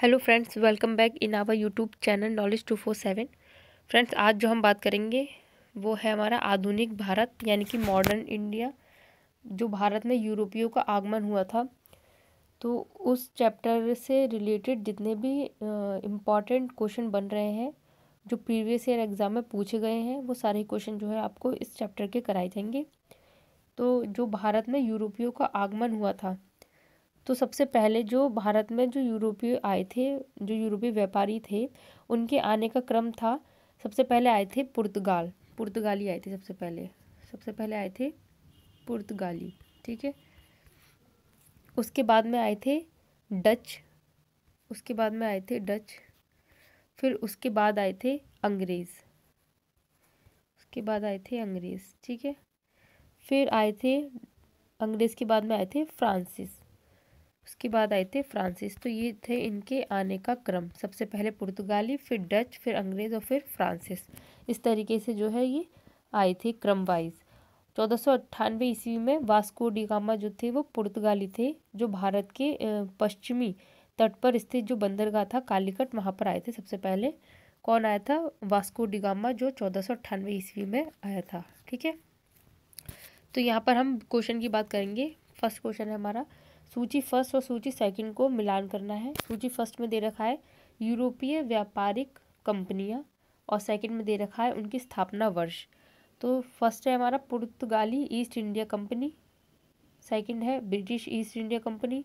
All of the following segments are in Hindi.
hello friends welcome back in our YouTube channel knowledge two four seven friends आज जो हम बात करेंगे वो है हमारा आधुनिक भारत यानी कि मॉडर्न इंडिया जो भारत में यूरोपियों का आगमन हुआ था तो उस चैप्टर से रिलेटेड जितने भी इम्पॉर्टेंट क्वेश्चन बन रहे हैं जो प्रीवियस ईयर एग्ज़ाम में पूछे गए हैं वो सारे क्वेश्चन जो है आपको इस चैप्टर के कराए जाएंगे तो जो भारत में यूरोपियों का आगमन हुआ था तो सबसे पहले जो भारत में जो यूरोपीय आए थे जो यूरोपीय व्यापारी थे उनके आने का क्रम था सबसे पहले आए थे पुर्तगाल पुर्तगाली आए थे सबसे पहले सबसे पहले आए थे पुर्तगाली ठीक है उसके बाद में आए थे डच उसके बाद में आए थे डच फिर उसके बाद आए थे अंग्रेज़ उसके बाद आए थे अंग्रेज़ ठीक है फिर आए थे अंग्रेज़ के बाद में आए थे फ्रांसिस उसके बाद आए थे फ्रांसिस तो ये थे इनके आने का क्रम सबसे पहले पुर्तगाली फिर डच फिर अंग्रेज़ और फिर फ्रांसिस इस तरीके से जो है ये आए थे क्रम वाइज चौदह सौ अट्ठानवे ईस्वी में वास्को डिगामा जो थे वो पुर्तगाली थे जो भारत के पश्चिमी तट पर स्थित जो बंदरगाह था कालीकट वहाँ पर आए थे सबसे पहले कौन आया था वास्को डिगामा जो चौदह सौ अट्ठानवे ईस्वी में आया था ठीक है तो यहाँ पर हम क्वेश्चन की बात करेंगे फर्स्ट क्वेश्चन है हमारा सूची फर्स्ट और सूची सेकंड को मिलान करना है सूची फर्स्ट में दे रखा है यूरोपीय व्यापारिक कंपनियां और सेकंड में दे रखा है उनकी स्थापना वर्ष तो फर्स्ट है हमारा पुर्तगाली ईस्ट इंडिया कंपनी सेकंड है British East India company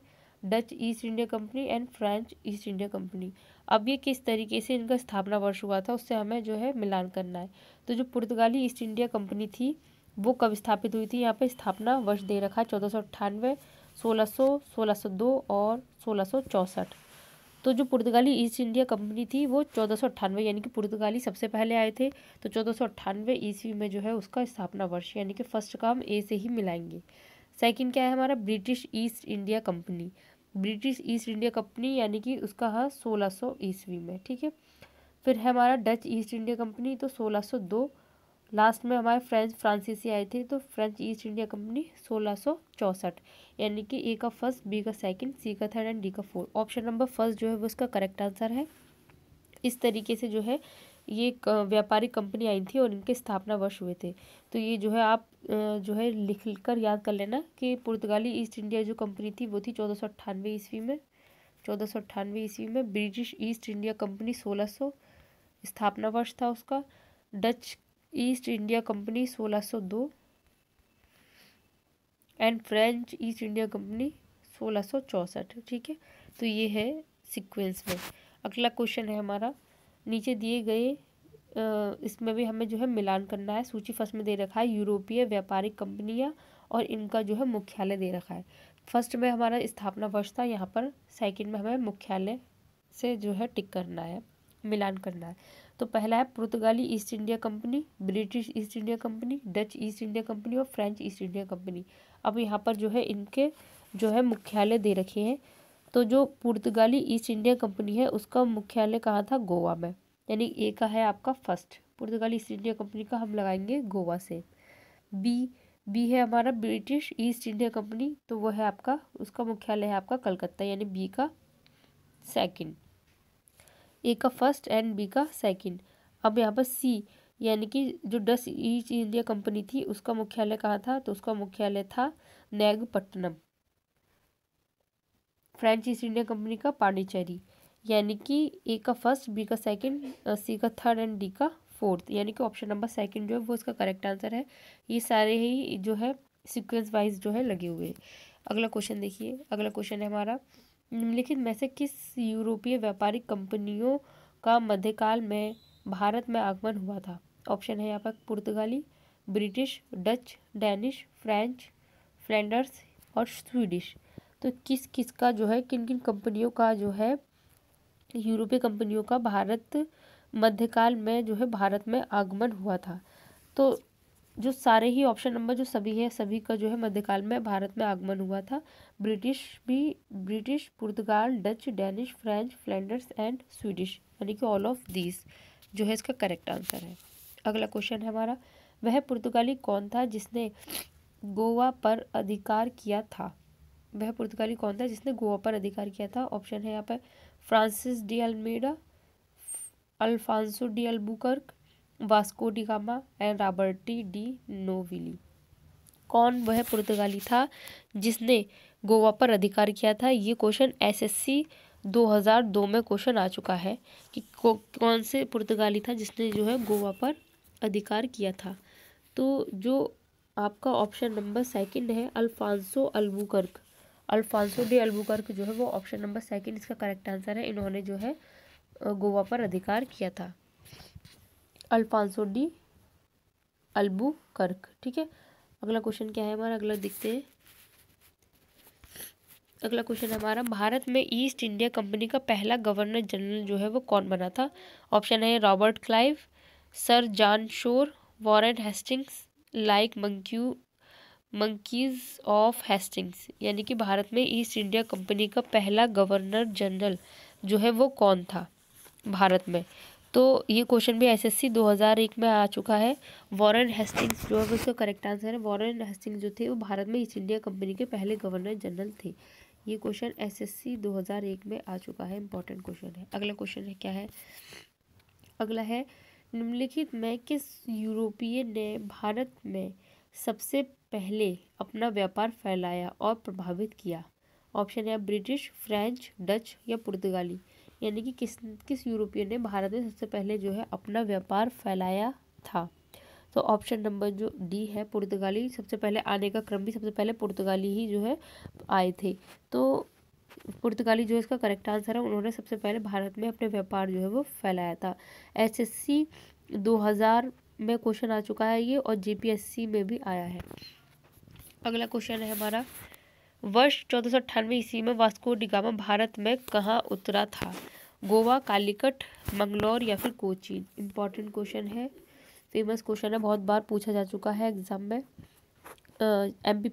Dutch East India company and French East India company अब ये किस तरीके से इनका स्थापना वर्ष हुआ था उससे हमें जो है मिलान करना है तो जो पुर्तगाली ईस्ट इंडिया कंपनी थी वो कब स्थापित हुई थी यहाँ पे स्थापना वर्ष दे रखा है चौदह सौ अट्ठानवे सोलह सौ दो और सोलह तो जो पुर्तगाली ईस्ट इंडिया कंपनी थी वो चौदह यानी कि पुर्तगाली सबसे पहले आए थे तो चौदह ईस्वी में जो है उसका स्थापना वर्ष यानी कि फर्स्ट काम ए से ही मिलाएंगे सेकंड क्या है हमारा British East India company British East India company यानी कि उसका है सोलह ईस्वी में ठीक है फिर है हमारा डच ईस्ट इंडिया कंपनी तो सोलह लास्ट में हमारे फ्रेंच फ्रांसीसी आए थे तो फ्रेंच ईस्ट इंडिया कंपनी सोलह यानी कि ए का फर्स्ट बी का सेकंड सी का थर्ड एंड डी का फोर्थ ऑप्शन नंबर फर्स्ट जो है वो इसका करेक्ट आंसर है इस तरीके से जो है ये व्यापारिक कंपनी आई थी और इनके स्थापना वर्ष हुए थे तो ये जो है आप जो है लिख कर याद कर लेना कि पुर्तगाली ईस्ट इंडिया जो कंपनी थी वो थी चौदह सौ अट्ठानवे ईस्वी में चौदह सौ अट्ठानवे ईस्वी में ब्रिटिश ईस्ट इंडिया कंपनी सोलह सौ स्थापना वर्ष था उसका डच ईस्ट इंडिया कंपनी सोलह दो and French East India company सोलह चौंसठ ठीक है तो ये है सीक्वेंस में अगला क्वेश्चन है हमारा नीचे दिए गए इसमें भी हमें जो है मिलान करना है सूची फर्स्ट में दे रखा है यूरोपीय व्यापारिक कंपनियां और इनका जो है मुख्यालय दे रखा है फर्स्ट में हमारा स्थापना वर्ष था यहाँ पर सेकेंड में हमें मुख्यालय से जो है टिक करना है मिलान करना है तो पहला है पुर्तगाली East India company British East India company Dutch East India company और फ्रेंच ईस्ट इंडिया कंपनी अब यहाँ पर जो है इनके जो है मुख्यालय दे रखे हैं तो जो पुर्तगाली ईस्ट इंडिया कंपनी है उसका मुख्यालय कहाँ था गोवा में यानी ए का है आपका फर्स्ट पुर्तगाली ईस्ट इंडिया कंपनी का हम लगाएंगे गोवा से बी बी है हमारा ब्रिटिश ईस्ट इंडिया कंपनी तो वो है आपका उसका मुख्यालय है आपका कलकत्ता यानी बी का सेकंड ए का फर्स्ट एंड बी का सेकंड अब यहाँ पर सी यानी कि जो डस ईस्ट इंडिया कंपनी थी उसका मुख्यालय कहाँ था तो उसका मुख्यालय था Nagapattinam French East India company का पांडिचेरी यानी कि ए का फर्स्ट बी का सेकंड सी का थर्ड एंड डी का फोर्थ यानी कि ऑप्शन नंबर सेकंड जो है वो इसका करेक्ट आंसर है ये सारे ही जो है सिक्वेंस वाइज जो है लगे हुए अगला क्वेश्चन देखिए अगला क्वेश्चन है हमारा निम्नलिखित हम्म, में से किस यूरोपीय व्यापारिक कंपनियों का मध्यकाल में भारत में आगमन हुआ था ऑप्शन है यहाँ पर पुर्तगाली British Dutch Danish French Flanders और स्वीडिश तो किस किस का जो है किन किन कंपनियों का जो है यूरोपीय कंपनियों का भारत मध्यकाल में जो है भारत में आगमन हुआ था तो जो सारे ही ऑप्शन नंबर जो सभी हैं सभी का जो है मध्यकाल में भारत में आगमन हुआ था ब्रिटिश भी ब्रिटिश पुर्तगाल Dutch Danish French Flanders and Swedish यानी कि ऑल ऑफ दीज जो है इसका करेक्ट आंसर है अगला क्वेश्चन है हमारा वह पुर्तगाली कौन था जिसने गोवा पर अधिकार किया था वह पुर्तगाली कौन था जिसने गोवा पर अधिकार किया था ऑप्शन है यहाँ पर Francis de Almeida Alfonso de Albuquerque Vasco da Gama and Roberto de Nobili कौन वह पुर्तगाली था जिसने गोवा पर अधिकार किया था ये क्वेश्चन एसएससी 2002 में क्वेश्चन आ चुका है कि कौन से पुर्तगाली था जिसने जो है गोवा पर अधिकार किया था तो जो आपका ऑप्शन नंबर सेकंड है Alfonso Albuquerque Alfonso de Albuquerque जो है वो ऑप्शन नंबर सेकंड इसका करेक्ट आंसर है इन्होंने जो है गोवा पर अधिकार किया था अल्फांसो डी अल्बू कर्क ठीक है अगला क्वेश्चन क्या है हमारा अगला देखते हैं अगला क्वेश्चन हमारा भारत में ईस्ट इंडिया कंपनी का पहला गवर्नर जनरल जो है वो कौन बना था ऑप्शन है Robert Clive sir John Shore Warren Hastings like monkey monkeys of Hastings यानी कि भारत में ईस्ट इंडिया कंपनी का पहला गवर्नर जनरल जो है वो कौन था भारत में तो ये क्वेश्चन भी एसएससी 2001 में आ चुका है वॉरेन हेस्टिंग्स जो है उसका करेक्ट आंसर है वॉरेन हेस्टिंग्स जो थे वो भारत में ईस्ट इंडिया कंपनी के पहले गवर्नर जनरल थे ये क्वेश्चन एसएससी 2001 में आ चुका है इंपॉर्टेंट क्वेश्चन है अगला क्वेश्चन है क्या है अगला है निम्नलिखित में किस यूरोपीय ने भारत में सबसे पहले अपना व्यापार फैलाया और प्रभावित किया ऑप्शन है ब्रिटिश फ्रेंच डच या पुर्तगाली यानी कि किस किस यूरोपियन ने भारत में सबसे पहले जो है अपना व्यापार फैलाया था तो ऑप्शन नंबर जो डी है पुर्तगाली सबसे पहले आने का क्रम भी सबसे पहले पुर्तगाली ही जो है आए थे तो पुर्तगाली जो इसका करेक्ट आंसर है उन्होंने सबसे पहले भारत में अपने व्यापार जो है वो फैलाया था एस एस में क्वेश्चन आ चुका है ये और जेपीएससी में भी आया है अगला क्वेश्चन है हमारा वर्ष चौदह ईस्वी में वास्को डिगामा भारत में कहाँ उतरा था गोवा कालीकट मंगलौर या फिर कोचीन इम्पॉर्टेंट क्वेश्चन है फेमस क्वेश्चन है बहुत बार पूछा जा चुका है एग्ज़ाम में एम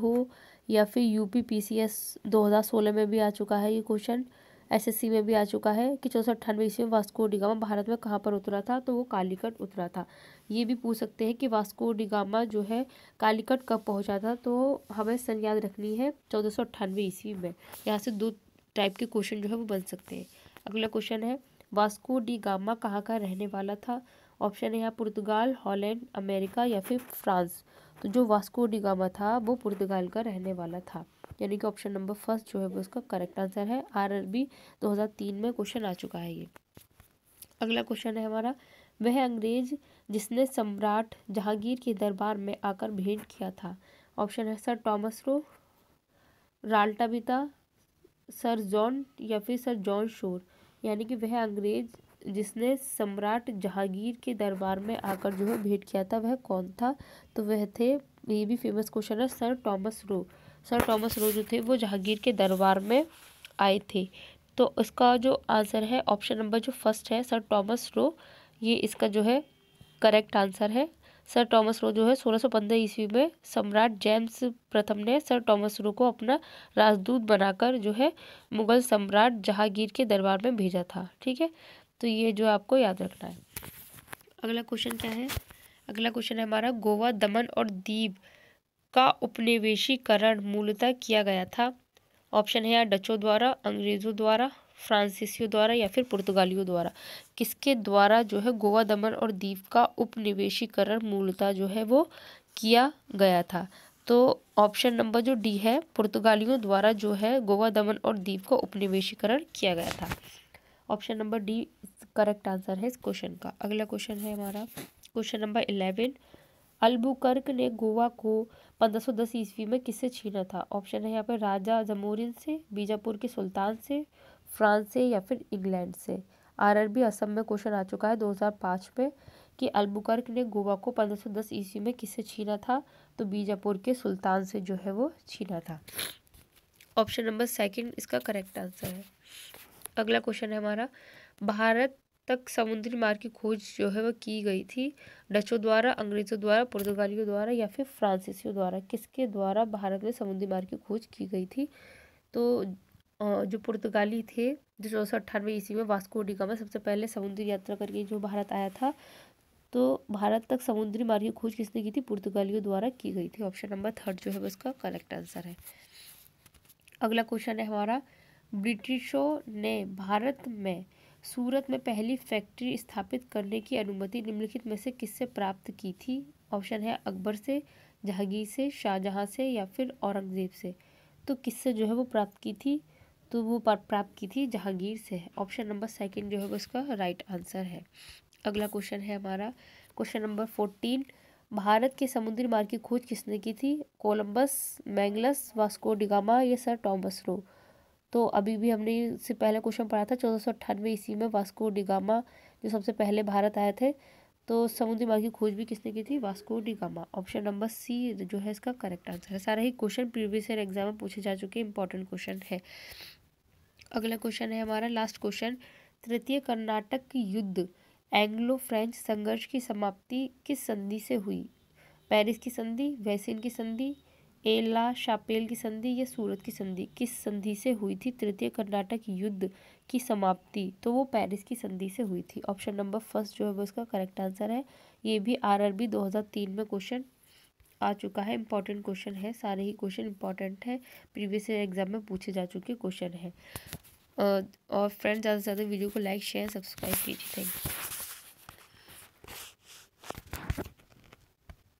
हो या फिर U P P C S दो हज़ार सोलह में भी आ चुका है ये क्वेश्चन एसएससी में भी आ चुका है कि चौसठ अठानवे ईस्वी में वास्को डिगामा भारत में कहाँ पर उतरा था तो वो कालीकट उतरा था ये भी पूछ सकते हैं कि वास्को डिगामा जो है कालीकट कब पहुँचा था तो हमें सन याद रखनी है चौदह सौ अट्ठानवे ईस्वी में यहाँ से दो टाइप के क्वेश्चन जो है वो बन सकते हैं अगला क्वेश्चन है वास्को डी गामा कहाँ का रहने वाला था ऑप्शन है यहाँ पुर्तगाल हॉलैंड अमेरिका या फिर फ्रांस तो जो वास्को डी गामा था वो पुर्तगाल का रहने वाला था यानी कि ऑप्शन नंबर फर्स्ट जो है वो इसका करेक्ट आंसर है आरआरबी 2003 में क्वेश्चन आ चुका है ये अगला क्वेश्चन है हमारा वह अंग्रेज जिसने सम्राट जहांगीर के दरबार में आकर भेंट किया था ऑप्शन है सर टॉमस रो राल्टाबिता सर जॉन या फिर सर जॉन शोर यानी कि वह अंग्रेज जिसने सम्राट जहांगीर के दरबार में आकर जो है भेंट किया था वह कौन था तो वह थे ये भी फेमस क्वेश्चन है sir Thomas Roe sir Thomas जो थे वो जहांगीर के दरबार में आए थे तो इसका जो आंसर है ऑप्शन नंबर जो फर्स्ट है सर टॉमस रो ये इसका जो है करेक्ट आंसर है सर टॉमस रो जो है 1615 ईस्वी में सम्राट जेम्स प्रथम ने सर टॉमस रो को अपना राजदूत बनाकर जो है मुगल सम्राट जहांगीर के दरबार में भेजा था ठीक है तो ये जो आपको याद रखना है अगला क्वेश्चन क्या है अगला क्वेश्चन है हमारा गोवा दमन और दीप का उपनिवेशीकरण मूलतः किया गया था ऑप्शन है यार डचों द्वारा अंग्रेजों द्वारा फ्रांसीसियों द्वारा या फिर पुर्तगालियों द्वारा किसके द्वारा जो है गोवा दमन और द्वीप का उपनिवेशीकरण मूलतः जो है वो किया गया था तो ऑप्शन नंबर जो डी है पुर्तगालियों द्वारा जो है गोवा दमन और द्वीप का उपनिवेशीकरण किया गया था option number D correct answer है इस क्वेश्चन का अगला क्वेश्चन है हमारा क्वेश्चन नंबर इलेवन अल्बुकर्क ने गोवा को 1510 ईस्वी में किससे छीना था ऑप्शन है यहाँ पे राजा जमोरिन से बीजापुर के सुल्तान से फ्रांस से या फिर इंग्लैंड से आरआरबी असम में क्वेश्चन आ चुका है 2005 में कि अल्बुकर्क ने गोवा को 1510 ईस्वी में किससे छीना था तो बीजापुर के सुल्तान से जो है वो छीना था ऑप्शन नंबर सेकेंड इसका करेक्ट आंसर है अगला क्वेश्चन है हमारा भारत तक समुद्री मार्ग की खोज जो है वह की गई थी डचों द्वारा अंग्रेज़ों द्वारा पुर्तगालियों द्वारा या फिर फ्रांसीसियों द्वारा किसके द्वारा भारत में समुद्री मार्ग की खोज की गई थी तो जो पुर्तगाली थे जो चौदह सौ अट्ठानवे ईस्वी में वास्को में सबसे पहले समुद्री यात्रा करके जो भारत आया था तो भारत तक समुद्री मार्ग की खोज किसने की थी पुर्तगालियों द्वारा की गई थी ऑप्शन नंबर थर्ड जो है वो इसका करेक्ट आंसर है अगला क्वेश्चन है हमारा ब्रिटिशों ने भारत में सूरत में पहली फैक्ट्री स्थापित करने की अनुमति निम्नलिखित में से किससे प्राप्त की थी ऑप्शन है अकबर से जहांगीर से शाहजहाँ से या फिर औरंगज़ेब से तो किससे जो है वो प्राप्त की थी तो वो प्राप्त की थी जहांगीर से ऑप्शन नंबर सेकंड जो है वो इसका राइट आंसर है अगला क्वेश्चन है हमारा क्वेश्चन नंबर फोर्टीन भारत के समुद्री मार्ग की खोज किसने की थी कोलंबस मैंगलस वास्को डिगामा या सर टॉमस रो तो अभी भी हमने इससे पहले क्वेश्चन पढ़ा था चौदह सौ अट्ठानवे ईस्वी में वास्को डिगामा जो सबसे पहले भारत आए थे तो समुद्री मार्ग की खोज भी किसने की थी Vasco da Gama option number C जो है इसका करेक्ट आंसर है सारा ही क्वेश्चन प्रीवियस ईयर एग्जाम में पूछे जा चुके इंपॉर्टेंट क्वेश्चन है अगला क्वेश्चन है हमारा लास्ट क्वेश्चन तृतीय कर्नाटक युद्ध एंग्लो फ्रेंच संघर्ष की समाप्ति किस संधि से हुई पेरिस की संधि वैसिन की संधि एला शापेल की संधि या सूरत की संधि किस संधि से हुई थी तृतीय कर्नाटक युद्ध की समाप्ति तो वो पेरिस की संधि से हुई थी ऑप्शन नंबर फर्स्ट जो है वो इसका करेक्ट आंसर है ये भी आरआरबी 2003 में क्वेश्चन आ चुका है इंपॉर्टेंट क्वेश्चन है सारे ही क्वेश्चन इंपॉर्टेंट है प्रीवियस एग्जाम में पूछे जा चुके क्वेश्चन है और फ्रेंड ज़्यादा से ज़्यादा वीडियो को लाइक शेयर सब्सक्राइब कीजिए थैंक यू